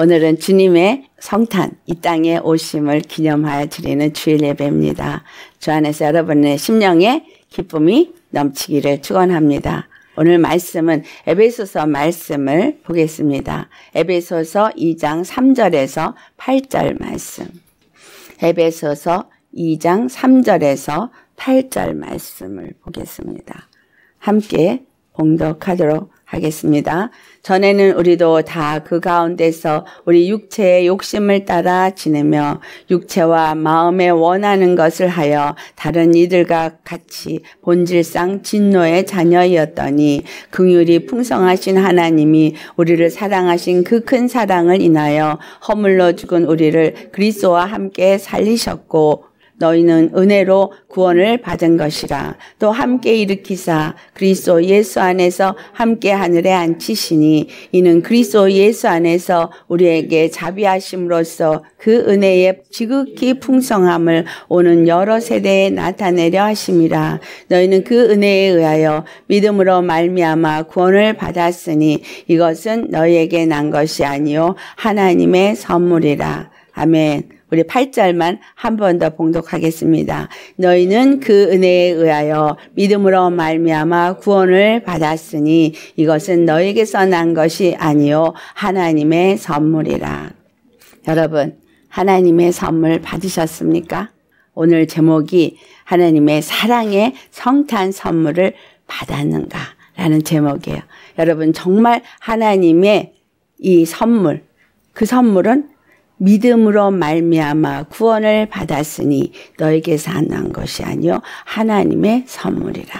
오늘은 주님의 성탄, 이 땅에 오심을 기념하여 드리는 주일 예배입니다. 주 안에서 여러분의 심령에 기쁨이 넘치기를 축원합니다. 오늘 말씀은 에베소서 말씀을 보겠습니다. 에베소서 2장 3절에서 8절 말씀. 에베소서 2장 3절에서 8절 말씀을 보겠습니다. 함께 봉독하도록 하겠습니다. 전에는 우리도 다 그 가운데서 우리 육체의 욕심을 따라 지내며 육체와 마음에 원하는 것을 하여 다른 이들과 같이 본질상 진노의 자녀이었더니 긍휼이 풍성하신 하나님이 우리를 사랑하신 그 큰 사랑을 인하여 허물러 죽은 우리를 그리스도와 함께 살리셨고 너희는 은혜로 구원을 받은 것이라 또 함께 일으키사 그리스도 예수 안에서 함께 하늘에 앉히시니 이는 그리스도 예수 안에서 우리에게 자비하심으로써 그 은혜의 지극히 풍성함을 오는 여러 세대에 나타내려 하심이라 너희는 그 은혜에 의하여 믿음으로 말미암아 구원을 받았으니 이것은 너희에게 난 것이 아니요 하나님의 선물이라 아멘. 우리 8절만 한 번 더 봉독하겠습니다. 너희는 그 은혜에 의하여 믿음으로 말미암아 구원을 받았으니 이것은 너에게서 난 것이 아니요 하나님의 선물이라. 여러분 하나님의 선물 받으셨습니까? 오늘 제목이 하나님의 사랑의 성탄 선물을 받았는가 라는 제목이에요. 여러분 정말 하나님의 이 선물 그 선물은 믿음으로 말미암아 구원을 받았으니 너에게서 난 것이 아니요 하나님의 선물이라.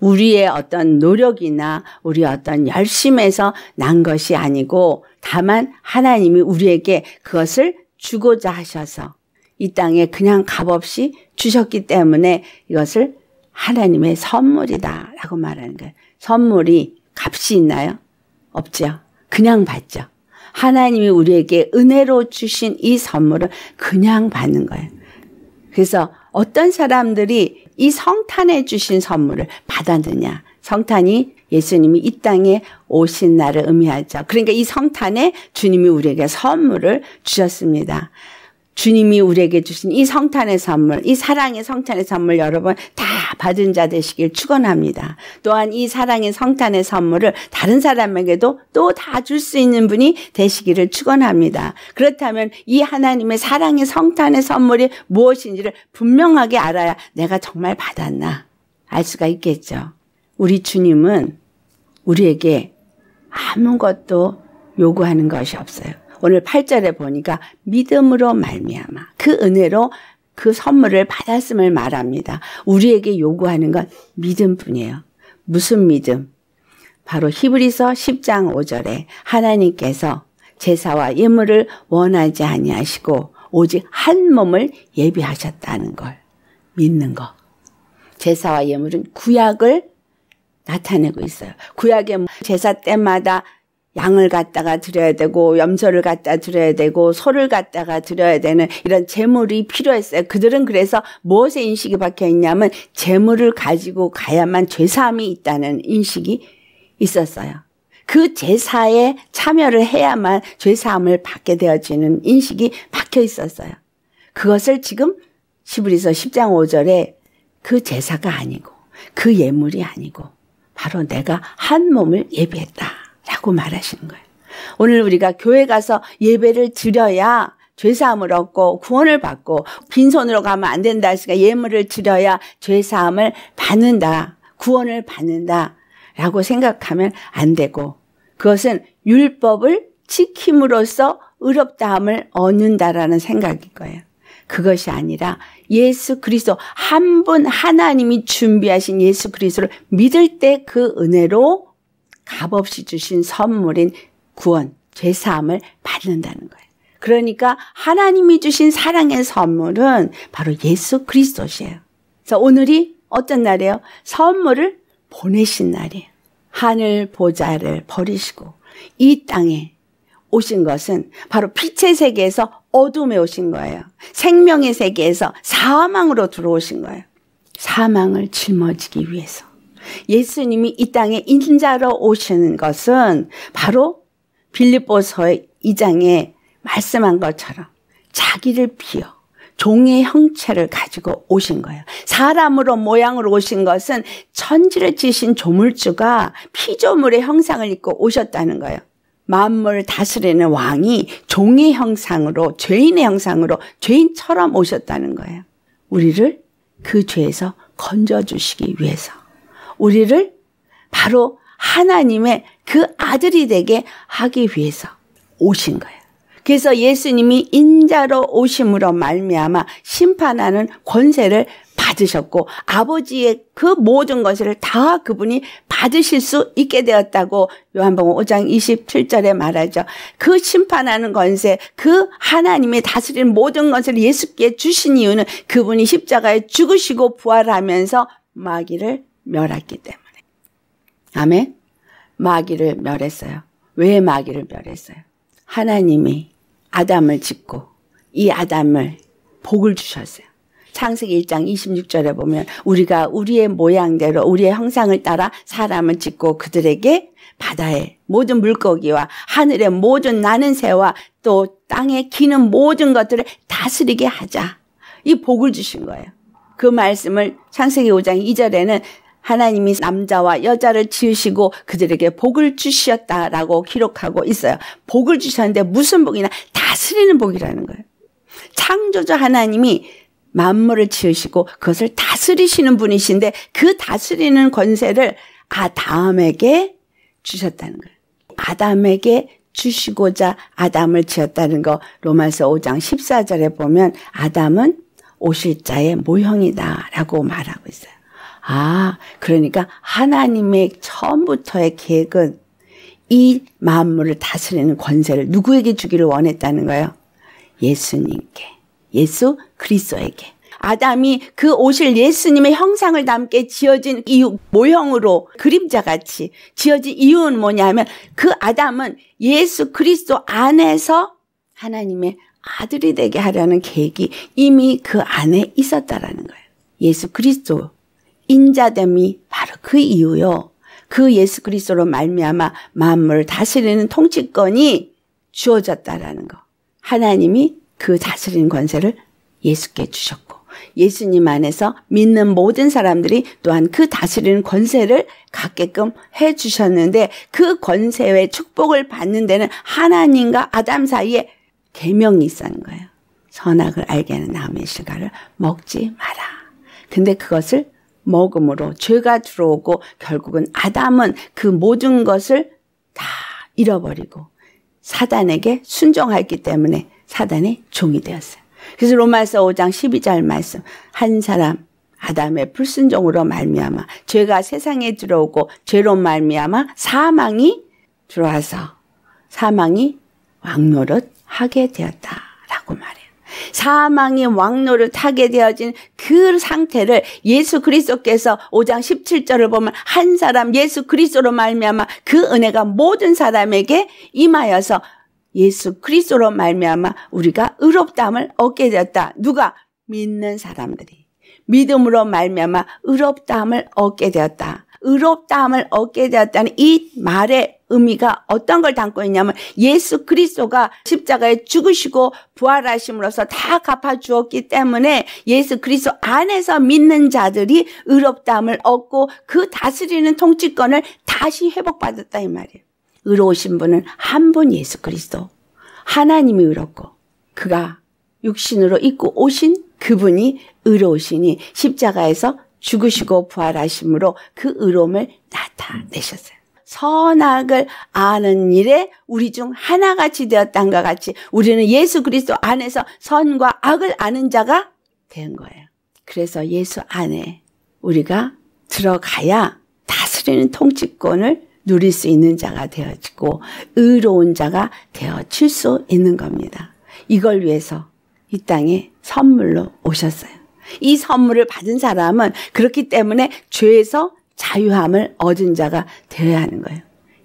우리의 어떤 노력이나 우리 어떤 열심에서 난 것이 아니고 다만 하나님이 우리에게 그것을 주고자 하셔서 이 땅에 그냥 값없이 주셨기 때문에 이것을 하나님의 선물이다라고 말하는 거예요. 선물이 값이 있나요? 없죠. 그냥 받죠. 하나님이 우리에게 은혜로 주신 이 선물을 그냥 받는 거예요. 그래서 어떤 사람들이 이 성탄에 주신 선물을 받았느냐. 성탄이 예수님이 이 땅에 오신 날을 의미하죠. 그러니까 이 성탄에 주님이 우리에게 선물을 주셨습니다. 주님이 우리에게 주신 이 성탄의 선물, 이 사랑의 성탄의 선물 여러분 다 받은 자 되시길 축원합니다. 또한 이 사랑의 성탄의 선물을 다른 사람에게도 또 다 줄 수 있는 분이 되시기를 축원합니다. 그렇다면 이 하나님의 사랑의 성탄의 선물이 무엇인지를 분명하게 알아야 내가 정말 받았나 알 수가 있겠죠. 우리 주님은 우리에게 아무것도 요구하는 것이 없어요. 오늘 8절에 보니까 믿음으로 말미암아 그 은혜로 그 선물을 받았음을 말합니다. 우리에게 요구하는 건 믿음뿐이에요. 무슨 믿음? 바로 히브리서 10장 5절에 하나님께서 제사와 예물을 원하지 아니하시고 오직 한 몸을 예비하셨다는 걸 믿는 거. 제사와 예물은 구약을 나타내고 있어요. 구약의 제사 때마다 양을 갖다가 드려야 되고 염소를 갖다 드려야 되고 소를 갖다가 드려야 되는 이런 재물이 필요했어요. 그들은 그래서 무엇의 인식이 박혀 있냐면 재물을 가지고 가야만 죄사함이 있다는 인식이 있었어요. 그 제사에 참여를 해야만 죄사함을 받게 되어지는 인식이 박혀 있었어요. 그것을 지금 시브리서 10장 5절에 그 제사가 아니고 그 예물이 아니고 바로 내가 한 몸을 예비했다. 라고 말하시는 거예요. 오늘 우리가 교회 가서 예배를 드려야 죄사함을 얻고 구원을 받고 빈손으로 가면 안 된다 했으니까 예물을 드려야 죄사함을 받는다. 구원을 받는다. 라고 생각하면 안 되고 그것은 율법을 지킴으로써 의롭다함을 얻는다라는 생각인 거예요. 그것이 아니라 예수 그리스도 한 분 하나님이 준비하신 예수 그리스도를 믿을 때 그 은혜로 값없이 주신 선물인 구원, 죄사함을 받는다는 거예요. 그러니까 하나님이 주신 사랑의 선물은 바로 예수 그리스도시에요. 그래서 오늘이 어떤 날이에요? 선물을 보내신 날이에요. 하늘 보좌를 버리시고 이 땅에 오신 것은 바로 빛의 세계에서 어둠에 오신 거예요. 생명의 세계에서 사망으로 들어오신 거예요. 사망을 짊어지기 위해서. 예수님이 이 땅에 인자로 오시는 것은 바로 빌립보서의 2장에 말씀한 것처럼 자기를 비어 종의 형체를 가지고 오신 거예요. 사람으로 모양으로 오신 것은 천지를 지신 조물주가 피조물의 형상을 입고 오셨다는 거예요. 만물 다스리는 왕이 종의 형상으로 죄인의 형상으로 죄인처럼 오셨다는 거예요. 우리를 그 죄에서 건져주시기 위해서. 우리를 바로 하나님의 그 아들이 되게 하기 위해서 오신 거예요. 그래서 예수님이 인자로 오심으로 말미암아 심판하는 권세를 받으셨고 아버지의 그 모든 것을 다 그분이 받으실 수 있게 되었다고 요한복음 5장 27절에 말하죠. 그 심판하는 권세, 그 하나님이 다스린 모든 것을 예수께 주신 이유는 그분이 십자가에 죽으시고 부활하면서 마귀를 멸했기 때문에. 아멘? 마귀를 멸했어요. 왜 마귀를 멸했어요? 하나님이 아담을 짓고 이 아담을 복을 주셨어요. 창세기 1장 26절에 보면 우리가 우리의 모양대로 우리의 형상을 따라 사람을 짓고 그들에게 바다의 모든 물고기와 하늘의 모든 나는 새와 또 땅에 기는 모든 것들을 다스리게 하자. 이 복을 주신 거예요. 그 말씀을 창세기 5장 2절에는 하나님이 남자와 여자를 지으시고 그들에게 복을 주셨다라고 기록하고 있어요. 복을 주셨는데 무슨 복이나 다스리는 복이라는 거예요. 창조자 하나님이 만물을 지으시고 그것을 다스리시는 분이신데 그 다스리는 권세를 아담에게 주셨다는 거예요. 아담에게 주시고자 아담을 지었다는 거 로마서 5장 14절에 보면 아담은 오실자의 모형이다라고 말하고 있어요. 아, 그러니까 하나님의 처음부터의 계획은 이 만물을 다스리는 권세를 누구에게 주기를 원했다는 거예요? 예수님께. 예수 그리스도에게. 아담이 그 옷을 예수님의 형상을 담게 지어진 이 모형으로 그림자같이 지어진 이유는 뭐냐면 그 아담은 예수 그리스도 안에서 하나님의 아들이 되게 하려는 계획이 이미 그 안에 있었다라는 거예요. 예수 그리스도 인자됨이 바로 그 이유요. 그 예수 그리스도로 말미암아 만물을 다스리는 통치권이 주어졌다라는 거. 하나님이 그 다스리는 권세를 예수께 주셨고 예수님 안에서 믿는 모든 사람들이 또한 그 다스리는 권세를 갖게끔 해 주셨는데 그 권세의 축복을 받는 데는 하나님과 아담 사이에 계명이 있다는 거예요. 선악을 알게 하는 나무의 실과를 먹지 마라. 근데 그것을 먹음으로 죄가 들어오고 결국은 아담은 그 모든 것을 다 잃어버리고 사단에게 순종했기 때문에 사단의 종이 되었어요. 그래서 로마서 5장 12절 말씀 한 사람 아담의 불순종으로 말미암아 죄가 세상에 들어오고 죄로 말미암아 사망이 들어와서 사망이 왕노릇 하게 되었다라고 말해요. 사망의 왕로를 타게 되어진 그 상태를 예수 그리스도께서 5장 17절을 보면 한 사람 예수 그리스도로 말미암아 그 은혜가 모든 사람에게 임하여서 예수 그리스도로 말미암아 우리가 의롭다함을 얻게 되었다. 누가 믿는 사람들이 믿음으로 말미암아 의롭다함을 얻게 되었다. 의롭다함을 얻게 되었다는 이 말의 의미가 어떤 걸 담고 있냐면 예수 그리스도가 십자가에 죽으시고 부활하심으로써 다 갚아 주었기 때문에 예수 그리스도 안에서 믿는 자들이 의롭다함을 얻고 그 다스리는 통치권을 다시 회복받았다 이 말이에요. 의로우신 분은 한 분 예수 그리스도 하나님이 의롭고 그가 육신으로 입고 오신 그분이 의로우시니 십자가에서 죽으시고 부활하심으로 그 의로움을 나타내셨어요. 선악을 아는 일에 우리 중 하나같이 되었단과 다 같이 우리는 예수 그리스도 안에서 선과 악을 아는 자가 된 거예요. 그래서 예수 안에 우리가 들어가야 다스리는 통치권을 누릴 수 있는 자가 되어지고 의로운 자가 되어질 수 있는 겁니다. 이걸 위해서 이 땅에 선물로 오셨어요. 이 선물을 받은 사람은 그렇기 때문에 죄에서 자유함을 얻은 자가 되어야 하는 거예요.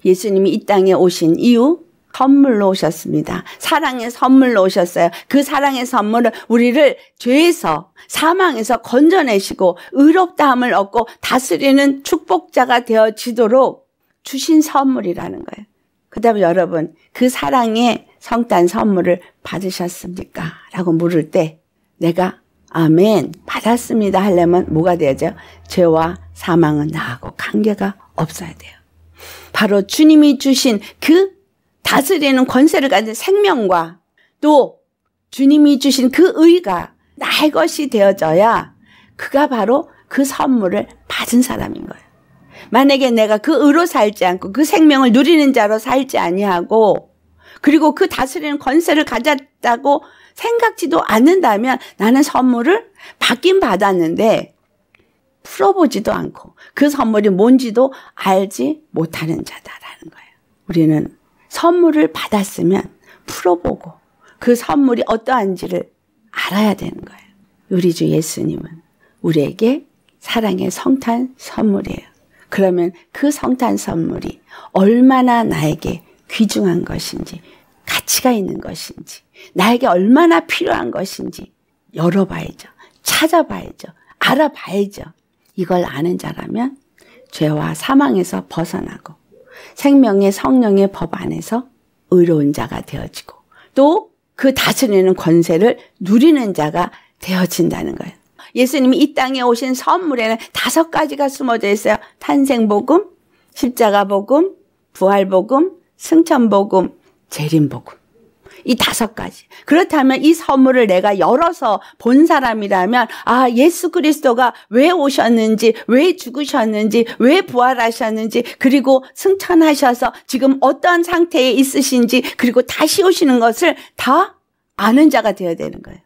예수님이 이 땅에 오신 이유 선물로 오셨습니다. 사랑의 선물로 오셨어요. 그 사랑의 선물을 우리를 죄에서 사망에서 건져내시고 의롭다함을 얻고 다스리는 축복자가 되어지도록 주신 선물이라는 거예요. 그다음에 여러분 그 사랑의 성탄 선물을 받으셨습니까? 라고 물을 때 내가 아멘 받았습니다 하려면 뭐가 돼죠 죄와 사망은 나하고 관계가 없어야 돼요. 바로 주님이 주신 그 다스리는 권세를 가진 생명과 또 주님이 주신 그 의가 나의 것이 되어져야 그가 바로 그 선물을 받은 사람인 거예요. 만약에 내가 그 의로 살지 않고 그 생명을 누리는 자로 살지 아니하고 그리고 그 다스리는 권세를 가졌다고 생각지도 않는다면 나는 선물을 받긴 받았는데 풀어보지도 않고 그 선물이 뭔지도 알지 못하는 자다라는 거예요. 우리는 선물을 받았으면 풀어보고 그 선물이 어떠한지를 알아야 되는 거예요. 우리 주 예수님은 우리에게 사랑의 성탄 선물이에요. 그러면 그 성탄 선물이 얼마나 나에게 귀중한 것인지, 가치가 있는 것인지, 나에게 얼마나 필요한 것인지 열어봐야죠. 찾아봐야죠. 알아봐야죠. 이걸 아는 자라면 죄와 사망에서 벗어나고 생명의 성령의 법 안에서 의로운 자가 되어지고 또 그 다스리는 권세를 누리는 자가 되어진다는 거예요. 예수님이 이 땅에 오신 선물에는 다섯 가지가 숨어져 있어요. 탄생복음, 십자가복음, 부활복음, 승천복음, 재림복음. 이 다섯 가지. 그렇다면 이 선물을 내가 열어서 본 사람이라면 아 예수 그리스도가 왜 오셨는지 왜 죽으셨는지 왜 부활하셨는지 그리고 승천하셔서 지금 어떤 상태에 있으신지 그리고 다시 오시는 것을 다 아는 자가 되어야 되는 거예요.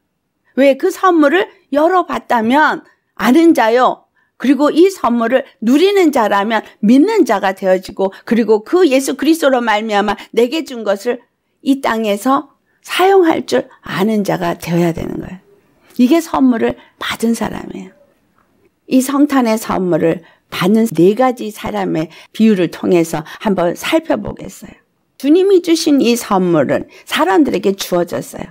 왜 그 선물을 열어봤다면 아는 자요. 그리고 이 선물을 누리는 자라면 믿는 자가 되어지고 그리고 그 예수 그리스도로 말미암아 내게 준 것을 이 땅에서 사용할 줄 아는 자가 되어야 되는 거예요. 이게 선물을 받은 사람이에요. 이 성탄의 선물을 받는 네 가지 사람의 비유를 통해서 한번 살펴보겠어요. 주님이 주신 이 선물은 사람들에게 주어졌어요.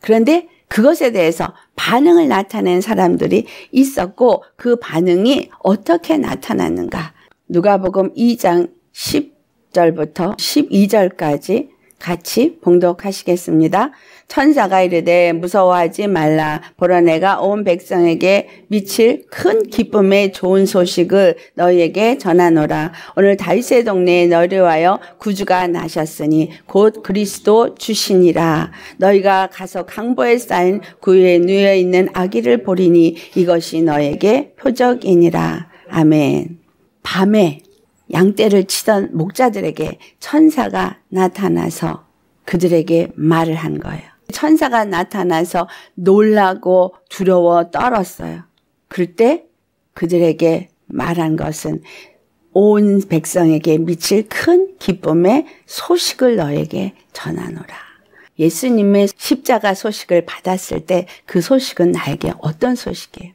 그런데 그것에 대해서 반응을 나타낸 사람들이 있었고 그 반응이 어떻게 나타났는가. 누가복음 2장 10절부터 12절까지 같이 봉독하시겠습니다. 천사가 이르되 무서워하지 말라. 보라 내가 온 백성에게 미칠 큰 기쁨의 좋은 소식을 너희에게 전하노라. 오늘 다윗의 동네에 너희를 하여 구주가 나셨으니 곧 그리스도 주시니라. 너희가 가서 강보에 쌓인 구유에 누여 있는 아기를 보리니 이것이 너에게 표적이니라. 아멘. 밤에 양떼를 치던 목자들에게 천사가 나타나서 그들에게 말을 한 거예요. 천사가 나타나서 놀라고 두려워 떨었어요. 그때 그들에게 말한 것은 온 백성에게 미칠 큰 기쁨의 소식을 너에게 전하노라. 예수님의 십자가 소식을 받았을 때 그 소식은 나에게 어떤 소식이에요?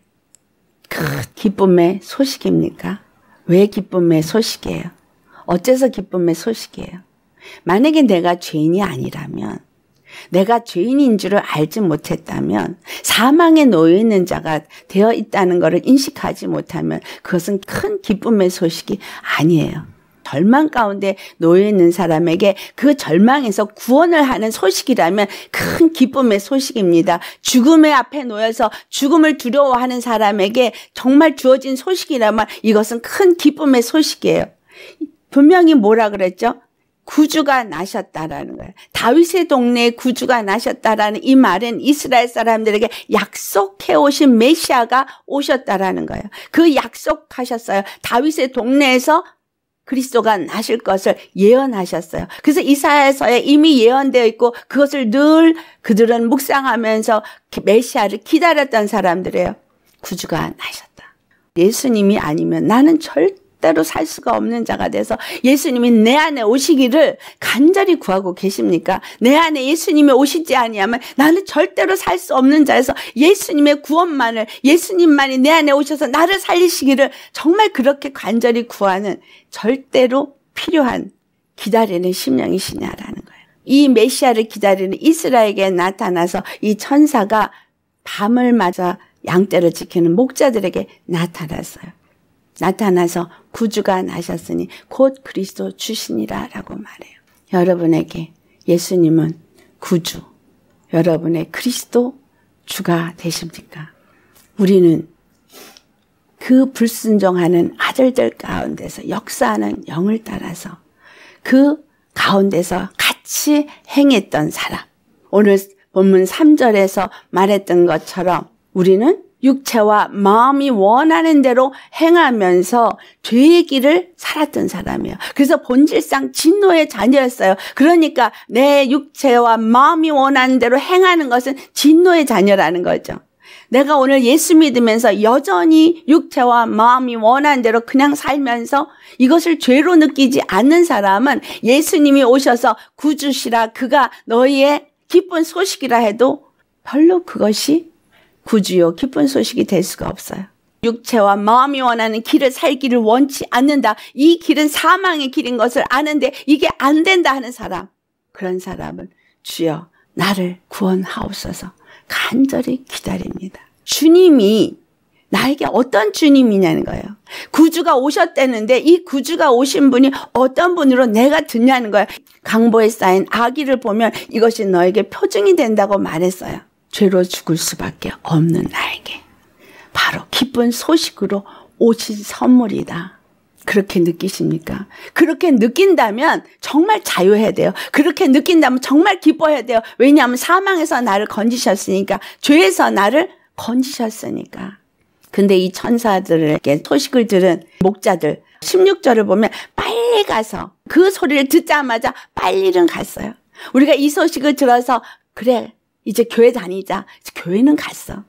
그 기쁨의 소식입니까? 왜 기쁨의 소식이에요? 어째서 기쁨의 소식이에요? 만약에 내가 죄인이 아니라면 내가 죄인인 줄을 알지 못했다면 사망에 놓여 있는 자가 되어 있다는 것을 인식하지 못하면 그것은 큰 기쁨의 소식이 아니에요. 절망 가운데 놓여 있는 사람에게 그 절망에서 구원을 하는 소식이라면 큰 기쁨의 소식입니다. 죽음의 앞에 놓여서 죽음을 두려워하는 사람에게 정말 주어진 소식이라면 이것은 큰 기쁨의 소식이에요. 분명히 뭐라 그랬죠? 구주가 나셨다라는 거예요. 다윗의 동네에 구주가 나셨다라는 이 말은 이스라엘 사람들에게 약속해 오신 메시아가 오셨다라는 거예요. 그 약속하셨어요. 다윗의 동네에서 그리스도가 나실 것을 예언하셨어요. 그래서 이사야서에 이미 예언되어 있고 그것을 늘 그들은 묵상하면서 메시아를 기다렸던 사람들이에요. 구주가 나셨다. 예수님이 아니면 나는 절대 절대로 살 수가 없는 자가 돼서 예수님이 내 안에 오시기를 간절히 구하고 계십니까? 내 안에 예수님이 오시지 아니하면 나는 절대로 살 수 없는 자에서 예수님의 구원만을 예수님만이 내 안에 오셔서 나를 살리시기를 정말 그렇게 간절히 구하는 절대로 필요한 기다리는 심령이시냐라는 거예요. 이 메시아를 기다리는 이스라엘에게 나타나서 이 천사가 밤을 맞아 양떼를 지키는 목자들에게 나타났어요. 나타나서 구주가 나셨으니 곧 그리스도 주시니라라고 말해요. 여러분에게 예수님은 구주, 여러분의 그리스도 주가 되십니까? 우리는 그 불순종하는 아들들 가운데서 역사하는 영을 따라서 그 가운데서 같이 행했던 사람. 오늘 본문 3절에서 말했던 것처럼 우리는 육체와 마음이 원하는 대로 행하면서 죄의 길을 살았던 사람이에요. 그래서 본질상 진노의 자녀였어요. 그러니까 내 육체와 마음이 원하는 대로 행하는 것은 진노의 자녀라는 거죠. 내가 오늘 예수 믿으면서 여전히 육체와 마음이 원하는 대로 그냥 살면서 이것을 죄로 느끼지 않는 사람은 예수님이 오셔서 구주시라 그가 너희의 기쁜 소식이라 해도 별로 그것이 구주요 기쁜 소식이 될 수가 없어요. 육체와 마음이 원하는 길을 살기를 원치 않는다. 이 길은 사망의 길인 것을 아는데 이게 안 된다 하는 사람. 그런 사람은 주여 나를 구원하옵소서 간절히 기다립니다. 주님이 나에게 어떤 주님이냐는 거예요. 구주가 오셨다는데 이 구주가 오신 분이 어떤 분으로 내가 듣냐는 거예요. 강보에 쌓인 아기를 보면 이것이 너에게 표징이 된다고 말했어요. 죄로 죽을 수밖에 없는 나에게 바로 기쁜 소식으로 오신 선물이다. 그렇게 느끼십니까? 그렇게 느낀다면 정말 자유해야 돼요. 그렇게 느낀다면 정말 기뻐해야 돼요. 왜냐하면 사망에서 나를 건지셨으니까, 죄에서 나를 건지셨으니까. 근데 이 천사들에게 소식을 들은 목자들, 16절을 보면 빨리 가서 그 소리를 듣자마자 빨리는 갔어요. 우리가 이 소식을 들어서, 그래, 이제 교회 다니자. 교회는 갔어.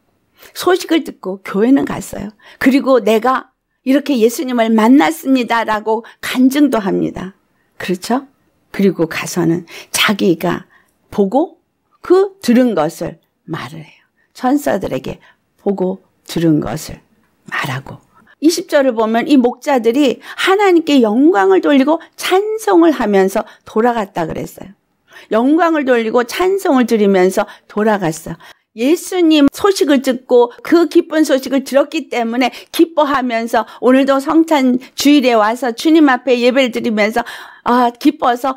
소식을 듣고 교회는 갔어요. 그리고 내가 이렇게 예수님을 만났습니다라고 간증도 합니다. 그렇죠? 그리고 가서는 자기가 보고 그 들은 것을 말을 해요. 천사들에게 보고 들은 것을 말하고 20절을 보면 이 목자들이 하나님께 영광을 돌리고 찬송을 하면서 돌아갔다 그랬어요. 영광을 돌리고 찬송을 드리면서 돌아갔어 예수님 소식을 듣고 그 기쁜 소식을 들었기 때문에 기뻐하면서 오늘도 성찬 주일에 와서 주님 앞에 예배를 드리면서 아, 기뻐서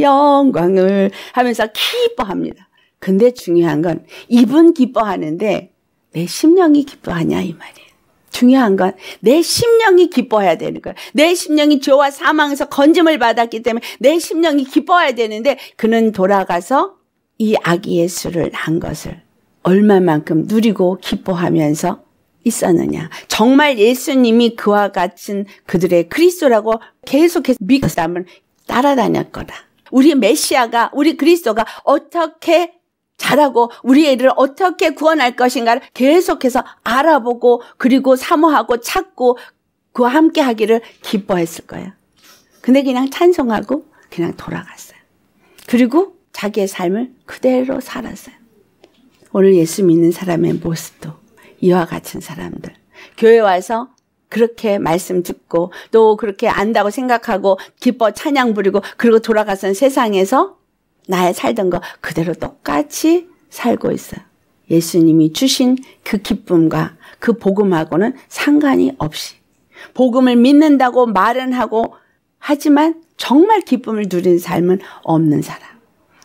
영광을 하면서 기뻐합니다. 근데 중요한 건 입은 기뻐하는데 내 심령이 기뻐하냐 이 말이에요. 중요한 건 내 심령이 기뻐야 해 되는 거예요. 내 심령이 죄와 사망에서 건짐을 받았기 때문에 내 심령이 기뻐야 되는데 그는 돌아가서 이 아기 예수를 낳 것을 얼마만큼 누리고 기뻐하면서 있었느냐. 정말 예수님이 그와 같은 그들의 그리스도라고 계속해서 믿고 사람을 따라다녔거나 우리 메시아가 우리 그리스도가 어떻게 잘하고 우리 애들을 어떻게 구원할 것인가를 계속해서 알아보고 그리고 사모하고 찾고 그와 함께 하기를 기뻐했을 거예요. 근데 그냥 찬송하고 그냥 돌아갔어요. 그리고 자기의 삶을 그대로 살았어요. 오늘 예수 믿는 사람의 모습도 이와 같은 사람들. 교회 와서 그렇게 말씀 듣고 또 그렇게 안다고 생각하고 기뻐 찬양 부리고 그리고 돌아가선 세상에서 나의 살던 거 그대로 똑같이 살고 있어요. 예수님이 주신 그 기쁨과 그 복음하고는 상관이 없이 복음을 믿는다고 말은 하고 하지만 정말 기쁨을 누린 삶은 없는 사람.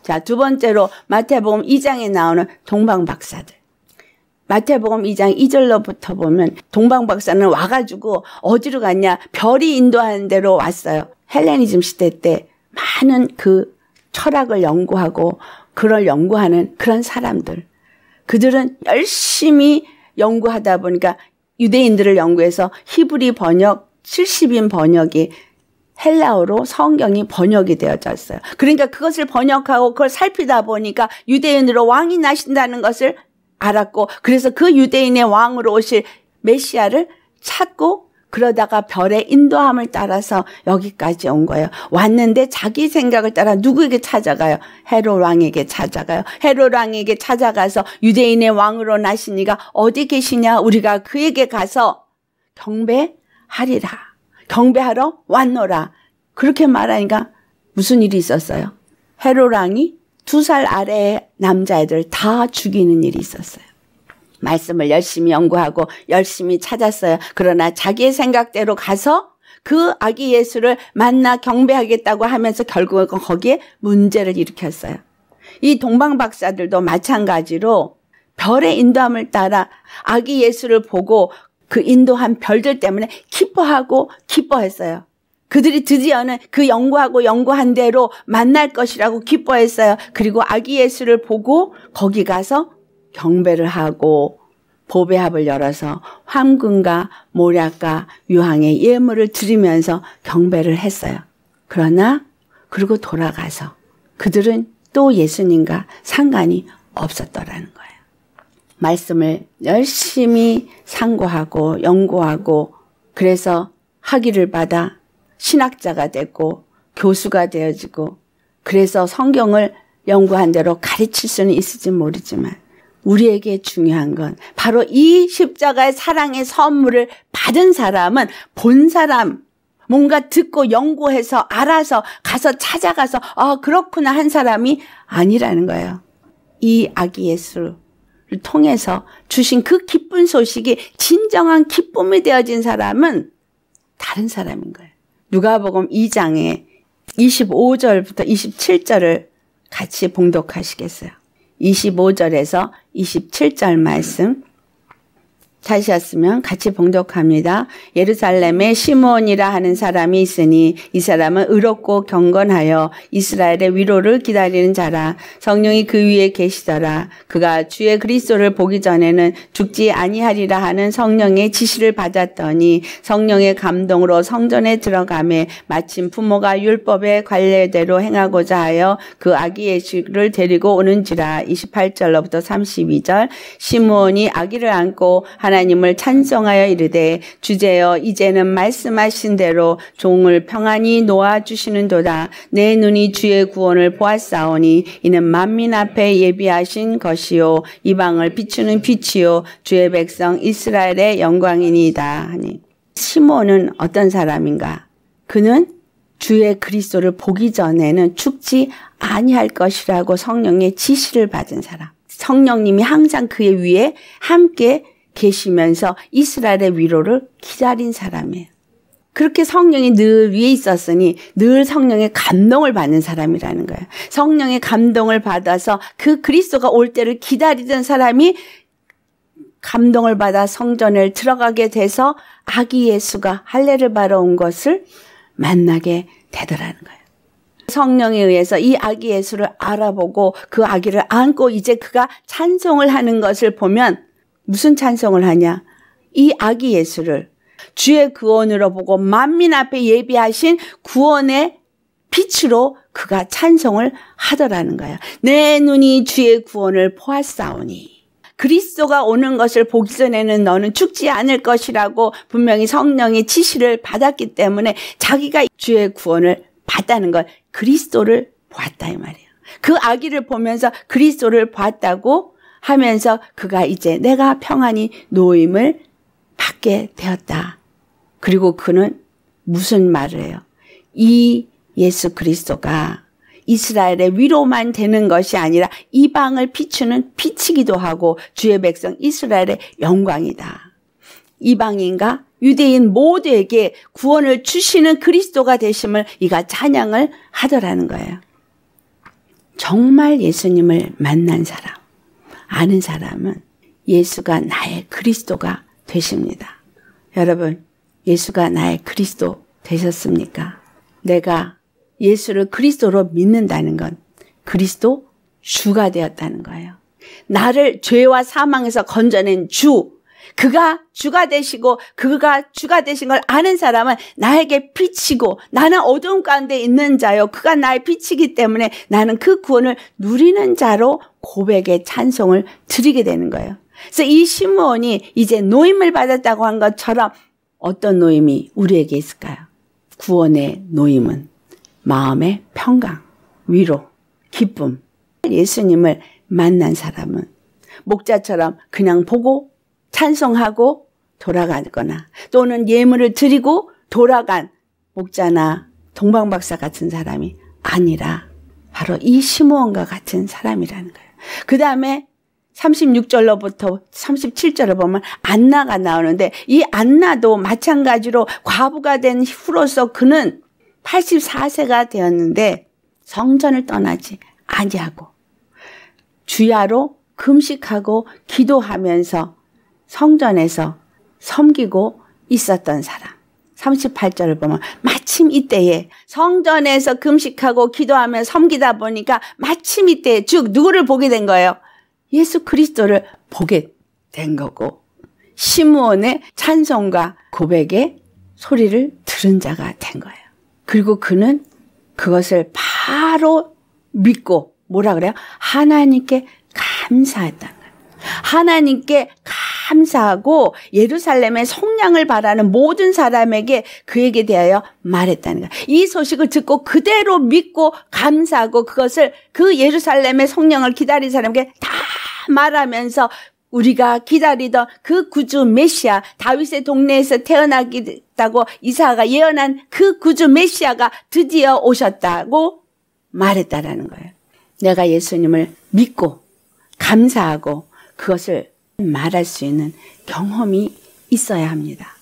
자, 두 번째로 마태복음 2장에 나오는 동방 박사들. 마태복음 2장 2절로부터 보면 동방 박사는 와가지고 어디로 갔냐? 별이 인도하는 대로 왔어요. 헬레니즘 시대 때 많은 그 철학을 연구하고 그걸 연구하는 그런 사람들. 그들은 열심히 연구하다 보니까 유대인들을 연구해서 히브리 번역, 70인 번역이 헬라어로 성경이 번역이 되어졌어요. 그러니까 그것을 번역하고 그걸 살피다 보니까 유대인으로 왕이 나신다는 것을 알았고 그래서 그 유대인의 왕으로 오실 메시아를 찾고 그러다가 별의 인도함을 따라서 여기까지 온 거예요. 왔는데 자기 생각을 따라 누구에게 찾아가요? 헤롯 왕에게 찾아가요. 헤롯 왕에게 찾아가서 유대인의 왕으로 나시니가 어디 계시냐? 우리가 그에게 가서 경배하리라. 경배하러 왔노라. 그렇게 말하니까 무슨 일이 있었어요? 헤롯 왕이 두 살 아래의 남자애들 다 죽이는 일이 있었어요. 말씀을 열심히 연구하고 열심히 찾았어요. 그러나 자기의 생각대로 가서 그 아기 예수를 만나 경배하겠다고 하면서 결국은 거기에 문제를 일으켰어요. 이 동방 박사들도 마찬가지로 별의 인도함을 따라 아기 예수를 보고 그 인도한 별들 때문에 기뻐하고 기뻐했어요. 그들이 드디어는 그 연구하고 연구한 대로 만날 것이라고 기뻐했어요. 그리고 아기 예수를 보고 거기 가서 경배를 하고 보배합을 열어서 황금과 모략과 유황의 예물을 드리면서 경배를 했어요. 그러나 그리고 돌아가서 그들은 또 예수님과 상관이 없었더라는 거예요. 말씀을 열심히 상고하고 연구하고 그래서 학위를 받아 신학자가 됐고 교수가 되어지고 그래서 성경을 연구한 대로 가르칠 수는 있을지 모르지만 우리에게 중요한 건 바로 이 십자가의 사랑의 선물을 받은 사람은 본 사람, 뭔가 듣고 연구해서 알아서 가서 찾아가서 아 그렇구나 한 사람이 아니라는 거예요. 이 아기 예수를 통해서 주신 그 기쁜 소식이 진정한 기쁨이 되어진 사람은 다른 사람인 거예요. 누가복음 2장에 25절부터 27절을 같이 봉독하시겠어요. 25절에서 27절 말씀 다시 왔으면 같이 봉독합니다. 예루살렘에 시몬이라 하는 사람이 있으니 이 사람은 의롭고 경건하여 이스라엘의 위로를 기다리는 자라 성령이 그 위에 계시더라. 그가 주의 그리스도를 보기 전에는 죽지 아니하리라 하는 성령의 지시를 받았더니 성령의 감동으로 성전에 들어가매 마침 부모가 율법의 관례대로 행하고자 하여 그 아기 예식을 데리고 오는지라 28절로부터 32절 시몬이 아기를 안고 하나 하나님을 찬송하여 이르되 주제여 이제는 말씀하신 대로 종을 평안히 놓아 주시는도다 내 눈이 주의 구원을 보았사오니 이는 만민 앞에 예비하신 것이요 이방을 비추는 빛이요 주의 백성 이스라엘의 영광이니이다 하니 시몬은 어떤 사람인가? 그는 주의 그리스도를 보기 전에는 죽지 아니할 것이라고 성령의 지시를 받은 사람. 성령님이 항상 그의 위에 함께 계시면서 이스라엘의 위로를 기다린 사람이에요. 그렇게 성령이 늘 위에 있었으니 늘 성령의 감동을 받는 사람이라는 거예요. 성령의 감동을 받아서 그 그리스도가 올 때를 기다리던 사람이 감동을 받아 성전을 들어가게 돼서 아기 예수가 할례를 받아 온 것을 만나게 되더라는 거예요. 성령에 의해서 이 아기 예수를 알아보고 그 아기를 안고 이제 그가 찬송을 하는 것을 보면 무슨 찬송을 하냐? 이 아기 예수를 주의 구원으로 보고 만민 앞에 예비하신 구원의 빛으로 그가 찬송을 하더라는 거야. 내 눈이 주의 구원을 보았사오니. 그리스도가 오는 것을 보기 전에는 너는 죽지 않을 것이라고 분명히 성령의 지시를 받았기 때문에 자기가 주의 구원을 봤다는 걸 그리스도를 보았다 이 말이에요. 그 아기를 보면서 그리스도를 보았다고 하면서 그가 이제 내가 평안히 노임을 받게 되었다. 그리고 그는 무슨 말을 해요? 이 예수 그리스도가 이스라엘의 위로만 되는 것이 아니라 이방을 비추는 빛이기도 하고 주의 백성 이스라엘의 영광이다. 이방인과 유대인 모두에게 구원을 주시는 그리스도가 되심을 이가 찬양을 하더라는 거예요. 정말 예수님을 만난 사람. 아는 사람은 예수가 나의 그리스도가 되십니다. 여러분, 예수가 나의 그리스도 되셨습니까? 내가 예수를 그리스도로 믿는다는 건 그리스도 주가 되었다는 거예요. 나를 죄와 사망에서 건져낸 주, 그가 주가 되시고 그가 주가 되신 걸 아는 사람은 나에게 비치고 나는 어두운 가운데 있는 자요 그가 나의 빛이기 때문에 나는 그 구원을 누리는 자로 고백의 찬송을 드리게 되는 거예요. 그래서 이 시므온이 이제 노임을 받았다고 한 것처럼 어떤 노임이 우리에게 있을까요? 구원의 노임은 마음의 평강, 위로, 기쁨. 예수님을 만난 사람은 목자처럼 그냥 보고 찬송하고 돌아가거나 또는 예물을 드리고 돌아간 목자나 동방박사 같은 사람이 아니라 바로 이 시므온과 같은 사람이라는 거예요. 그 다음에 36절로부터 37절을 보면 안나가 나오는데 이 안나도 마찬가지로 과부가 된 후로서 그는 84세가 되었는데 성전을 떠나지 아니하고 주야로 금식하고 기도하면서 성전에서 섬기고 있었던 사람. 38절을 보면 마침 이때에 성전에서 금식하고 기도하며 섬기다 보니까 마침 이때에 즉 누구를 보게 된 거예요? 예수 그리스도를 보게 된 거고 시므온의 찬송과 고백의 소리를 들은 자가 된 거예요. 그리고 그는 그것을 바로 믿고 뭐라 그래요? 하나님께 감사했다는 거예요. 하나님께 감사하고 예루살렘의 성량을 바라는 모든 사람에게 그에게 대하여 말했다는 거이 소식을 듣고 그대로 믿고 감사하고 그것을 그 예루살렘의 성령을 기다린 사람에게 다 말하면서 우리가 기다리던 그 구주 메시아 다윗의 동네에서 태어나겠다고 이사가 예언한 그 구주 메시아가 드디어 오셨다고 말했다라는 거예요. 내가 예수님을 믿고 감사하고 그것을 말할 수 있는 경험이 있어야 합니다.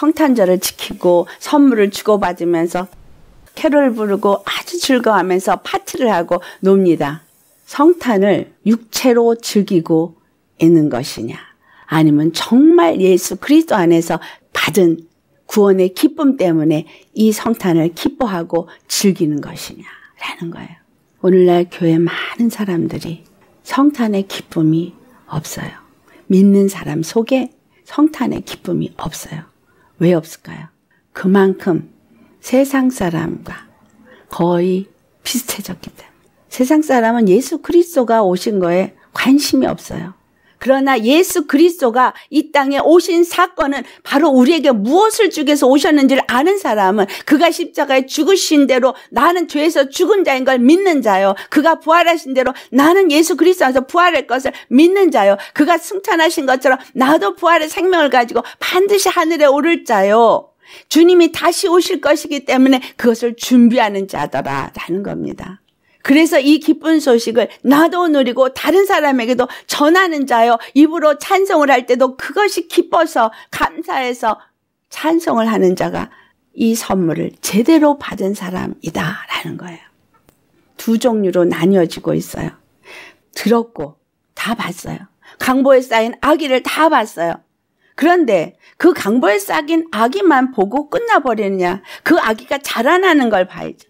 성탄절을 지키고 선물을 주고받으면서 캐롤 부르고 아주 즐거워하면서 파티를 하고 놉니다. 성탄을 육체로 즐기고 있는 것이냐 아니면 정말 예수 그리스도 안에서 받은 구원의 기쁨 때문에 이 성탄을 기뻐하고 즐기는 것이냐라는 거예요. 오늘날 교회 많은 사람들이 성탄의 기쁨이 없어요. 믿는 사람 속에 성탄의 기쁨이 없어요. 왜 없을까요? 그만큼 세상 사람과 거의 비슷해졌기 때문에. 세상 사람은 예수 그리스도가 오신 거에 관심이 없어요. 그러나 예수 그리스도가 이 땅에 오신 사건은 바로 우리에게 무엇을 죽게서 오셨는지를 아는 사람은 그가 십자가에 죽으신 대로 나는 죄에서 죽은 자인 걸 믿는 자요. 그가 부활하신 대로 나는 예수 그리스도 에서 부활할 것을 믿는 자요. 그가 승천하신 것처럼 나도 부활의 생명을 가지고 반드시 하늘에 오를 자요. 주님이 다시 오실 것이기 때문에 그것을 준비하는 자더라라는 겁니다. 그래서 이 기쁜 소식을 나도 누리고 다른 사람에게도 전하는 자요. 입으로 찬송을 할 때도 그것이 기뻐서 감사해서 찬송을 하는 자가 이 선물을 제대로 받은 사람이다라는 거예요. 두 종류로 나뉘어지고 있어요. 들었고 다 봤어요. 강보에 쌓인 아기를 다 봤어요. 그런데 그 강보에 쌓인 아기만 보고 끝나버리느냐. 그 아기가 자라나는 걸 봐야죠.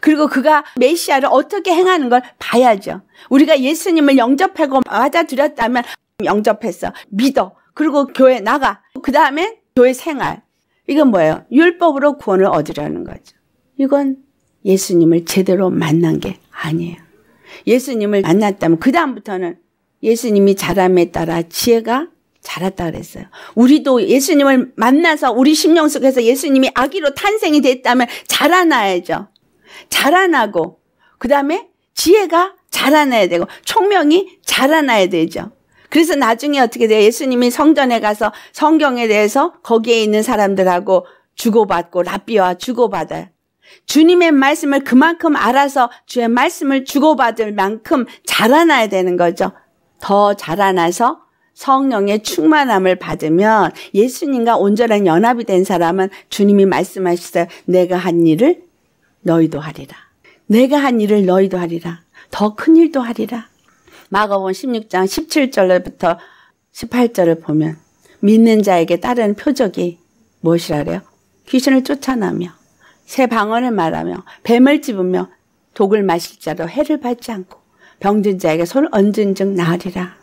그리고 그가 메시아를 어떻게 행하는 걸 봐야죠. 우리가 예수님을 영접하고 받아들였다면 영접했어. 믿어. 그리고 교회 나가. 그 다음에 교회 생활. 이건 뭐예요? 율법으로 구원을 얻으려는 거죠. 이건 예수님을 제대로 만난 게 아니에요. 예수님을 만났다면 그 다음부터는 예수님이 자람에 따라 지혜가 자랐다 그랬어요. 우리도 예수님을 만나서 우리 심령 속에서 예수님이 아기로 탄생이 됐다면 자라나야죠. 자라나고 그 다음에 지혜가 자라나야 되고 총명이 자라나야 되죠. 그래서 나중에 어떻게 돼요? 예수님이 성전에 가서 성경에 대해서 거기에 있는 사람들하고 주고받고 라비와 주고받아요. 주님의 말씀을 그만큼 알아서 주의 말씀을 주고받을 만큼 자라나야 되는 거죠. 더 자라나서 성령의 충만함을 받으면 예수님과 온전한 연합이 된 사람은 주님이 말씀하셨어요. 내가 한 일을 너희도 하리라. 내가 한 일을 너희도 하리라. 더 큰 일도 하리라. 마가원 16장 17절부터 18절을 보면 믿는 자에게 따른 표적이 무엇이라래요? 귀신을 쫓아나며 새 방언을 말하며 뱀을 집으며 독을 마실 자로 해를 받지 않고 병든 자에게 손을 얹은 즉 나으리라.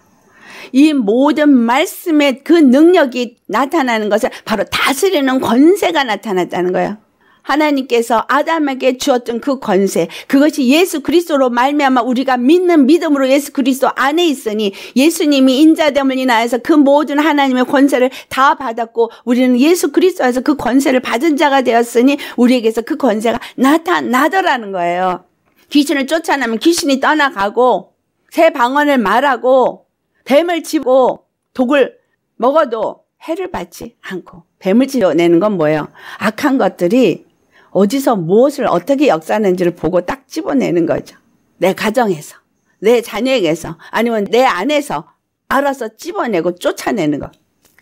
이 모든 말씀의 그 능력이 나타나는 것은 바로 다스리는 권세가 나타났다는 거예요. 하나님께서 아담에게 주었던 그 권세 그것이 예수 그리스도로 말미암아 우리가 믿는 믿음으로 예수 그리스도 안에 있으니 예수님이 인자됨을 인하여서 그 모든 하나님의 권세를 다 받았고 우리는 예수 그리스도 에서그 권세를 받은 자가 되었으니 우리에게서 그 권세가 나타나더라는 거예요. 귀신을 쫓아내면 귀신이 떠나가고 새 방언을 말하고 뱀을 치고 독을 먹어도 해를 받지 않고 뱀을 지어내는 건 뭐예요? 악한 것들이 어디서 무엇을 어떻게 역사하는지를 보고 딱 집어내는 거죠. 내 가정에서, 내 자녀에게서, 아니면 내 안에서 알아서 집어내고 쫓아내는 것.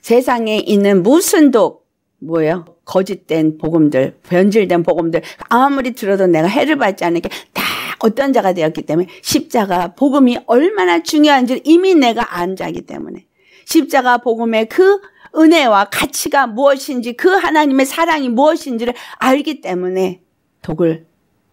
세상에 있는 무슨 독, 뭐예요? 거짓된 복음들, 변질된 복음들, 아무리 들어도 내가 해를 받지 않는 게다 어떤 자가 되었기 때문에 십자가 복음이 얼마나 중요한지 이미 내가 안 자기 때문에 십자가 복음의 그 은혜와 가치가 무엇인지 그 하나님의 사랑이 무엇인지를 알기 때문에 독을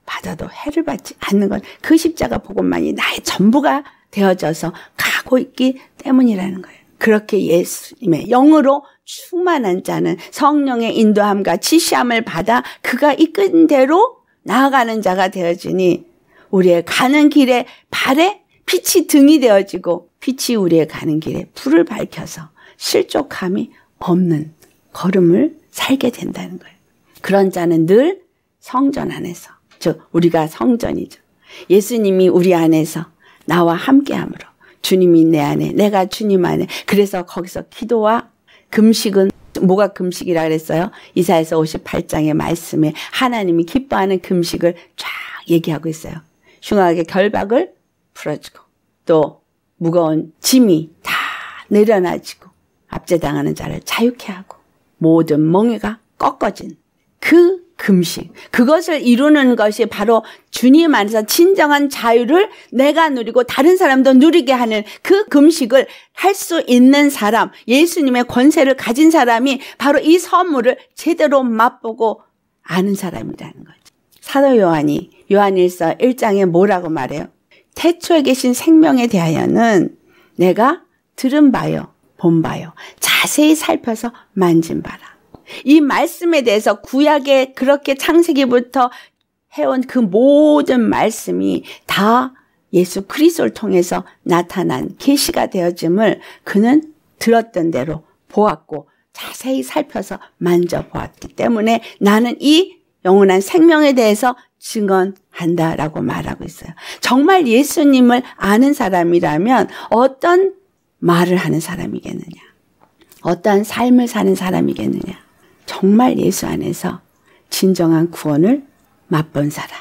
받아도 해를 받지 않는 건 그 십자가 복음만이 나의 전부가 되어져서 가고 있기 때문이라는 거예요. 그렇게 예수님의 영으로 충만한 자는 성령의 인도함과 지시함을 받아 그가 이끈 대로 나아가는 자가 되어지니 우리의 가는 길에 발에 빛이 등이 되어지고 빛이 우리의 가는 길에 불을 밝혀서 실족함이 없는 걸음을 살게 된다는 거예요. 그런 자는 늘 성전 안에서, 즉 우리가 성전이죠. 예수님이 우리 안에서 나와 함께함으로 주님이 내 안에, 내가 주님 안에. 그래서 거기서 기도와 금식은 뭐가 금식이라 그랬어요? 이사에서 58장의 말씀에 하나님이 기뻐하는 금식을 쫙 얘기하고 있어요. 흉하게 결박을 풀어주고 또 무거운 짐이 다 내려놔지고 압제당하는 자를 자유케 하고 모든 멍에가 꺾어진 그 금식. 그것을 이루는 것이 바로 주님 안에서 진정한 자유를 내가 누리고 다른 사람도 누리게 하는 그 금식을 할 수 있는 사람, 예수님의 권세를 가진 사람이 바로 이 선물을 제대로 맛보고 아는 사람이라는 거죠. 사도 요한이 요한일서 1장에 뭐라고 말해요? 태초에 계신 생명에 대하여는 내가 들은 바요. 본바요. 자세히 살펴서 만진바라. 이 말씀에 대해서 구약에 그렇게 창세기부터 해온 그 모든 말씀이 다 예수 그리스도를 통해서 나타난 계시가 되어짐을 그는 들었던 대로 보았고 자세히 살펴서 만져보았기 때문에 나는 이 영원한 생명에 대해서 증언한다라고 말하고 있어요. 정말 예수님을 아는 사람이라면 어떤 말을 하는 사람이겠느냐? 어떠한 삶을 사는 사람이겠느냐? 정말 예수 안에서 진정한 구원을 맛본 사람,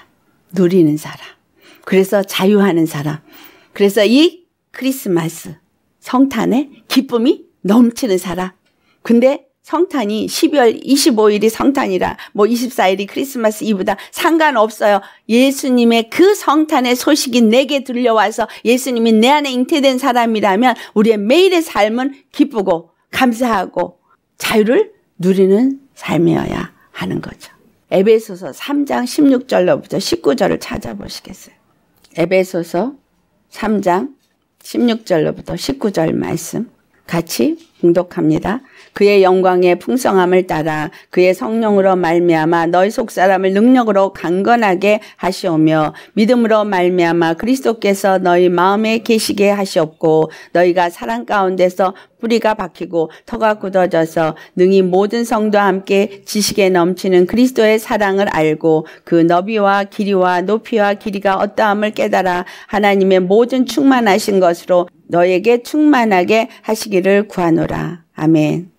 누리는 사람, 그래서 자유하는 사람, 그래서 이 크리스마스, 성탄의 기쁨이 넘치는 사람. 근데 성탄이 12월 25일이 성탄이라 뭐 24일이 크리스마스 이브다 상관없어요. 예수님의 그 성탄의 소식이 내게 들려와서 예수님이 내 안에 잉태된 사람이라면 우리의 매일의 삶은 기쁘고 감사하고 자유를 누리는 삶이어야 하는 거죠. 에베소서 3장 16절로부터 19절을 찾아보시겠어요. 에베소서 3장 16절로부터 19절 말씀 같이 중독합니다. 그의 영광의 풍성함을 따라 그의 성령으로 말미암아 너희 속사람을 능력으로 강건하게 하시오며 믿음으로 말미암아 그리스도께서 너희 마음에 계시게 하시옵고 너희가 사랑 가운데서 뿌리가 박히고 터가 굳어져서 능히 모든 성도와 함께 지식에 넘치는 그리스도의 사랑을 알고 그 너비와 길이와 높이와 길이가 어떠함을 깨달아 하나님의 모든 충만하신 것으로 너에게 충만하게 하시기를 구하노라. 아멘.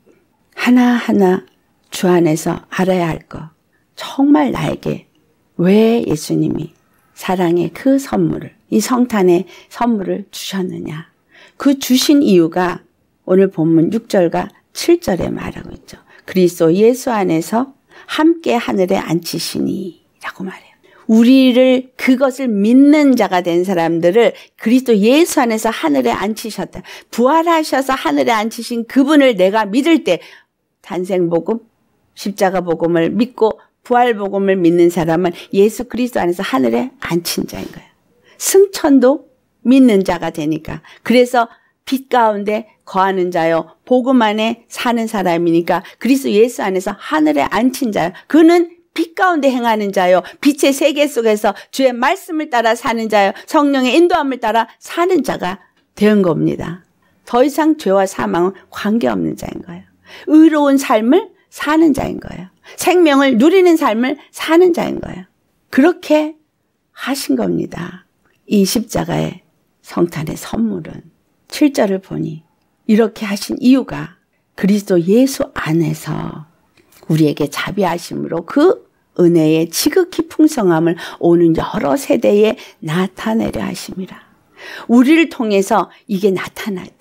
하나하나 주 안에서 알아야 할 것. 정말 나에게 왜 예수님이 사랑의 그 선물을, 이 성탄의 선물을 주셨느냐. 그 주신 이유가 오늘 본문 6절과 7절에 말하고 있죠. 그리스도 예수 안에서 함께 하늘에 앉히시니라고 말해요. 우리를 그것을 믿는 자가 된 사람들을 그리스도 예수 안에서 하늘에 앉히셨다. 부활하셔서 하늘에 앉히신 그분을 내가 믿을 때 탄생 복음, 십자가 복음을 믿고 부활 복음을 믿는 사람은 예수 그리스도 안에서 하늘에 앉힌 자인 거야. 승천도 믿는 자가 되니까. 그래서 빛 가운데 거하는 자요. 복음 안에 사는 사람이니까 그리스도 예수 안에서 하늘에 앉힌 자요. 그는 빛 가운데 행하는 자요. 빛의 세계 속에서 주의 말씀을 따라 사는 자요. 성령의 인도함을 따라 사는 자가 된 겁니다. 더 이상 죄와 사망은 관계없는 자인 거예요. 의로운 삶을 사는 자인 거예요. 생명을 누리는 삶을 사는 자인 거예요. 그렇게 하신 겁니다. 이 십자가의 성탄의 선물은 7절을 보니 이렇게 하신 이유가 그리스도 예수 안에서 우리에게 자비하심으로 그 은혜의 지극히 풍성함을 오는 여러 세대에 나타내려 하십니다. 우리를 통해서 이게 나타나도록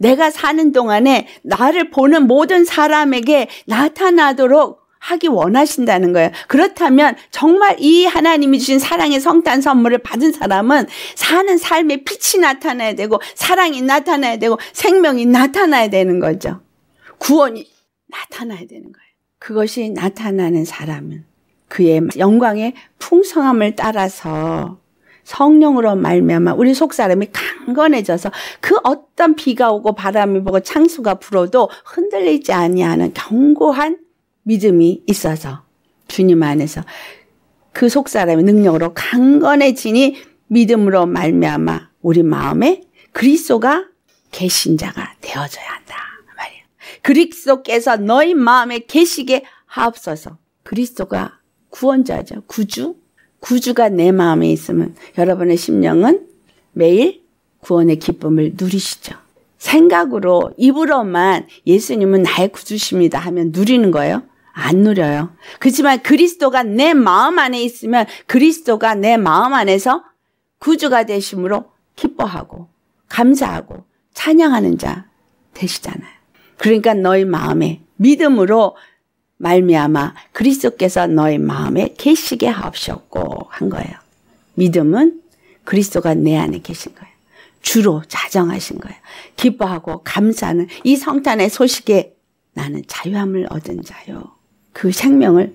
내가 사는 동안에 나를 보는 모든 사람에게 나타나도록 하기 원하신다는 거예요. 그렇다면 정말 이 하나님이 주신 사랑의 성탄 선물을 받은 사람은 사는 삶의 빛이 나타나야 되고 사랑이 나타나야 되고 생명이 나타나야 되는 거죠. 구원이 나타나야 되는 거예요. 그것이 나타나는 사람은 그의 영광의 풍성함을 따라서 성령으로 말미암아 우리 속 사람이 강건해져서 그 어떤 비가 오고 바람이 불고 창수가 불어도 흔들리지 아니하는 견고한 믿음이 있어서 주님 안에서 그 속 사람의 능력으로 강건해지니 믿음으로 말미암아 우리 마음에 그리스도가 계신 자가 되어져야 한다 그 말이야. 그리스도께서 너희 마음에 계시게 하옵소서. 그리스도가 구원자죠. 구주. 구주가 내 마음에 있으면 여러분의 심령은 매일 구원의 기쁨을 누리시죠. 생각으로 입으로만 예수님은 나의 구주십니다 하면 누리는 거예요. 안 누려요. 그렇지만 그리스도가 내 마음 안에 있으면 그리스도가 내 마음 안에서 구주가 되심으로 기뻐하고 감사하고 찬양하는 자 되시잖아요. 그러니까 너희 마음에 믿음으로 말미암아 그리스도께서 너의 마음에 계시게 하옵셨고 한 거예요. 믿음은 그리스도가 내 안에 계신 거예요. 주로 자정하신 거예요. 기뻐하고 감사하는 이 성탄의 소식에 나는 자유함을 얻은 자요. 그 생명을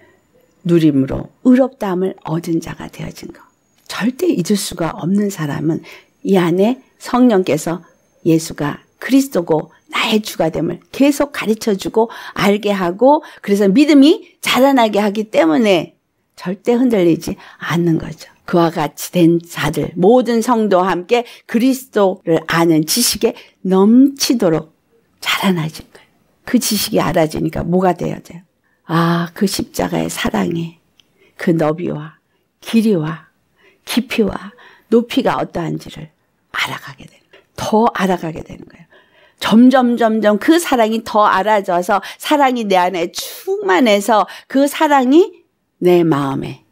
누림으로 의롭다함을 얻은 자가 되어진 거. 절대 잊을 수가 없는 사람은 이 안에 성령께서 예수가 그리스도고 나의 주가 됨을 계속 가르쳐 주고 알게 하고 그래서 믿음이 자라나게 하기 때문에 절대 흔들리지 않는 거죠. 그와 같이 된 자들 모든 성도와 함께 그리스도를 아는 지식에 넘치도록 자라나진 거예요. 그 지식이 알아지니까 뭐가 되어야 돼요? 아, 그 십자가의 사랑이 그 너비와 길이와 깊이와 높이가 어떠한지를 알아가게 되요더 알아가게 되는 거예요. 점점 점점 그 사랑이 더 알아져서 사랑이 내 안에 충만해서 그 사랑이 내 마음에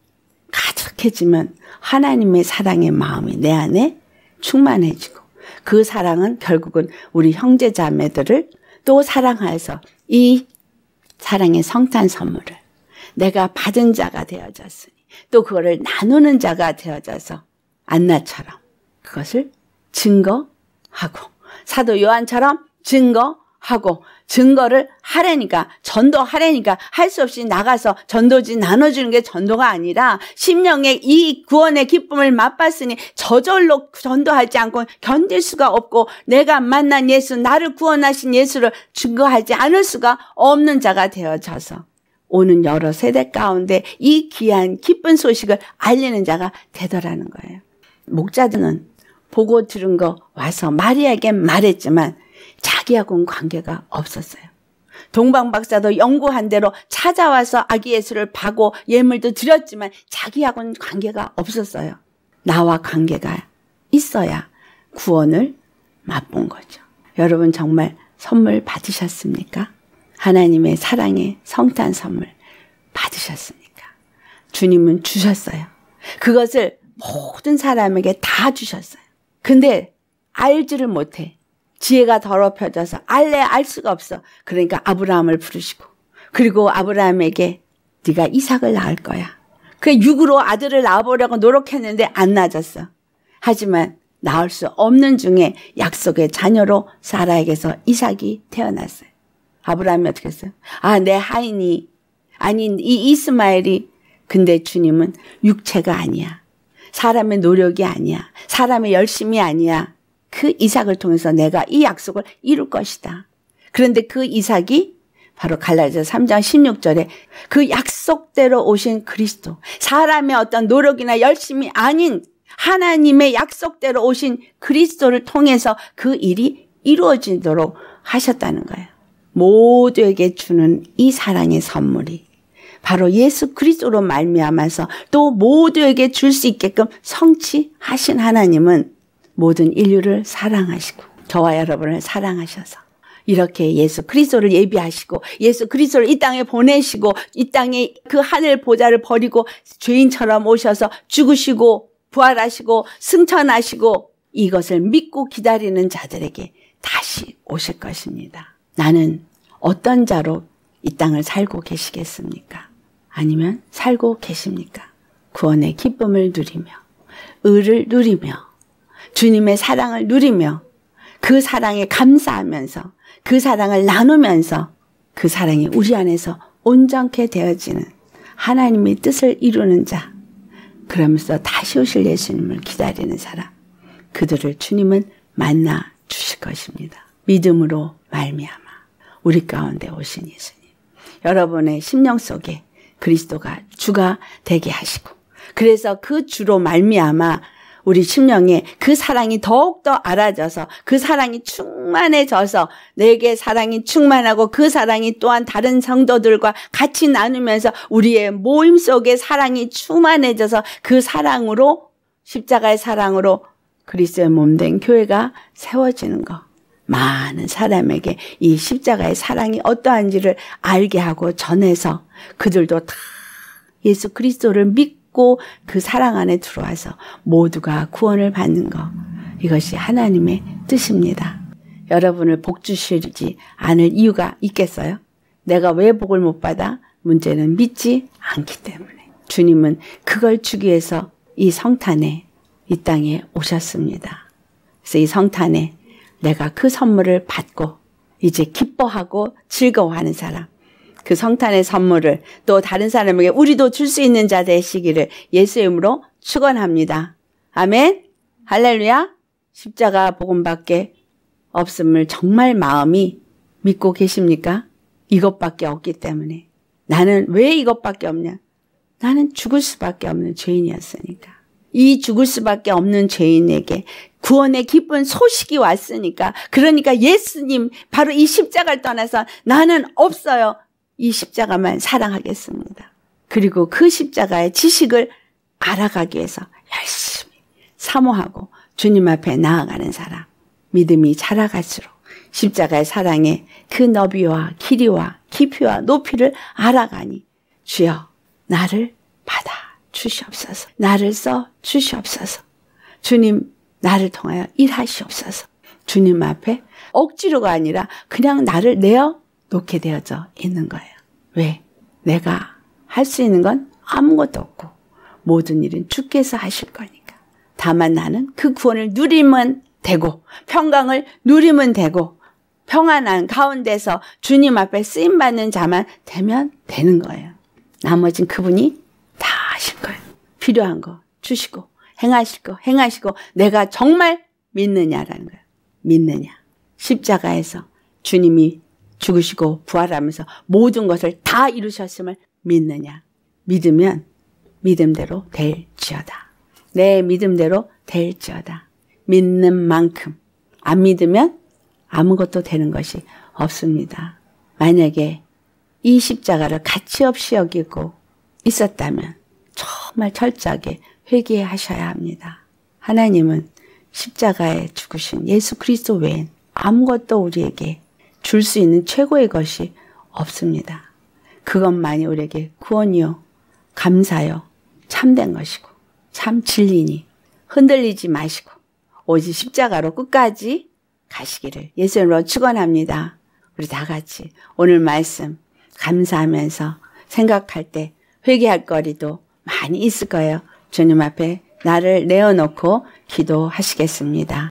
가득해지면 하나님의 사랑의 마음이 내 안에 충만해지고 그 사랑은 결국은 우리 형제 자매들을 또사랑하여서이 사랑의 성탄 선물을 내가 받은 자가 되어졌으니 또 그거를 나누는 자가 되어져서 안나처럼 그것을 증거하고 사도 요한처럼 증거하고 증거를 하려니까 전도하려니까 할 수 없이 나가서 전도지 나눠주는 게 전도가 아니라 심령의 이 구원의 기쁨을 맛봤으니 저절로 전도하지 않고 견딜 수가 없고 내가 만난 예수 나를 구원하신 예수를 증거하지 않을 수가 없는 자가 되어져서 오는 여러 세대 가운데 이 귀한 기쁜 소식을 알리는 자가 되더라는 거예요. 목자들은 보고 들은 거 와서 마리아에게 말했지만 자기하고는 관계가 없었어요. 동방 박사도 연구한 대로 찾아와서 아기 예수를 봐고 예물도 드렸지만 자기하고는 관계가 없었어요. 나와 관계가 있어야 구원을 맛본 거죠. 여러분 정말 선물 받으셨습니까? 하나님의 사랑의 성탄 선물 받으셨습니까? 주님은 주셨어요. 그것을 모든 사람에게 다 주셨어요. 근데 알지를 못해. 지혜가 더럽혀져서 알래 알 수가 없어. 그러니까 아브라함을 부르시고 그리고 아브라함에게 네가 이삭을 낳을 거야. 그 육으로 아들을 낳아보려고 노력했는데 안 낳았어. 하지만 낳을 수 없는 중에 약속의 자녀로 사라에게서 이삭이 태어났어요. 아브라함이 어떻게 했어요? 아, 내 하인이 아닌이 이스마엘이 근데 주님은 육체가 아니야. 사람의 노력이 아니야. 사람의 열심이 아니야. 그 이삭을 통해서 내가 이 약속을 이룰 것이다. 그런데 그 이삭이 바로 갈라져아 3장 16절에 그 약속대로 오신 그리스도, 사람의 어떤 노력이나 열심이 아닌 하나님의 약속대로 오신 그리스도를 통해서 그 일이 이루어지도록 하셨다는 거예요. 모두에게 주는 이 사랑의 선물이 바로 예수 그리스도로 말미암아서 또 모두에게 줄 수 있게끔 성취하신 하나님은 모든 인류를 사랑하시고 저와 여러분을 사랑하셔서 이렇게 예수 그리스도를 예비하시고 예수 그리스도를 이 땅에 보내시고 이 땅에 그 하늘 보좌를 버리고 죄인처럼 오셔서 죽으시고 부활하시고 승천하시고 이것을 믿고 기다리는 자들에게 다시 오실 것입니다. 나는 어떤 자로 이 땅을 살고 계시겠습니까? 아니면 살고 계십니까? 구원의 기쁨을 누리며, 의를 누리며, 주님의 사랑을 누리며, 그 사랑에 감사하면서, 그 사랑을 나누면서, 그 사랑이 우리 안에서 온전케 되어지는 하나님의 뜻을 이루는 자, 그러면서 다시 오실 예수님을 기다리는 사람, 그들을 주님은 만나 주실 것입니다. 믿음으로 말미암아 우리 가운데 오신 예수님, 여러분의 심령 속에 그리스도가 주가 되게 하시고 그래서 그 주로 말미암아 우리 심령에 그 사랑이 더욱더 알아져서 그 사랑이 충만해져서 내게 사랑이 충만하고 그 사랑이 또한 다른 성도들과 같이 나누면서 우리의 모임 속에 사랑이 충만해져서 그 사랑으로 십자가의 사랑으로 그리스의몸 된 교회가 세워지는 것. 많은 사람에게 이 십자가의 사랑이 어떠한지를 알게 하고 전해서 그들도 다 예수 그리스도를 믿고 그 사랑 안에 들어와서 모두가 구원을 받는 것. 이것이 하나님의 뜻입니다. 여러분을 복 주시지 않을 이유가 있겠어요? 내가 왜 복을 못 받아? 문제는 믿지 않기 때문에. 주님은 그걸 주기 위해서 이 성탄에 이 땅에 오셨습니다. 그래서 이 성탄에 내가 그 선물을 받고 이제 기뻐하고 즐거워하는 사람. 그 성탄의 선물을 또 다른 사람에게 우리도 줄 수 있는 자 되시기를 예수의 이름으로 축원합니다. 아멘. 할렐루야. 십자가 복음밖에 없음을 정말 마음이 믿고 계십니까? 이것밖에 없기 때문에. 나는 왜 이것밖에 없냐? 나는 죽을 수밖에 없는 죄인이었으니까. 이 죽을 수밖에 없는 죄인에게 구원의 기쁜 소식이 왔으니까 그러니까 예수님 바로 이 십자가를 떠나서 나는 없어요. 이 십자가만 사랑하겠습니다. 그리고 그 십자가의 지식을 알아가기 위해서 열심히 사모하고 주님 앞에 나아가는 사람 믿음이 자라갈수록 십자가의 사랑의 그 너비와 길이와 깊이와 높이를 알아가니 주여 나를 받아 주시옵소서. 나를 써 주시옵소서. 주님, 나를 통하여 일하시옵소서. 주님 앞에 억지로가 아니라 그냥 나를 내어 놓게 되어져 있는 거예요. 왜? 내가 할 수 있는 건 아무것도 없고 모든 일은 주께서 하실 거니까. 다만 나는 그 구원을 누리면 되고 평강을 누리면 되고 평안한 가운데서 주님 앞에 쓰임 받는 자만 되면 되는 거예요. 나머진 그분이 주신 거예요. 필요한 거 주시고 행하실 거 행하시고 내가 정말 믿느냐라는 거예요. 믿느냐. 십자가에서 주님이 죽으시고 부활하면서 모든 것을 다 이루셨음을 믿느냐. 믿으면 믿음대로 될지어다. 내 믿음대로 될지어다. 믿는 만큼. 안 믿으면 아무것도 되는 것이 없습니다. 만약에 이 십자가를 가치없이 여기고 있었다면 정말 철저하게 회개하셔야 합니다. 하나님은 십자가에 죽으신 예수 그리스도 외엔 아무것도 우리에게 줄 수 있는 최고의 것이 없습니다. 그것만이 우리에게 구원이요, 감사요, 참된 것이고, 참 진리니 흔들리지 마시고, 오직 십자가로 끝까지 가시기를 예수님으로 축원합니다. 우리 다 같이 오늘 말씀 감사하면서 생각할 때 회개할 거리도 많이 있을 거예요. 주님 앞에 나를 내어놓고 기도하시겠습니다.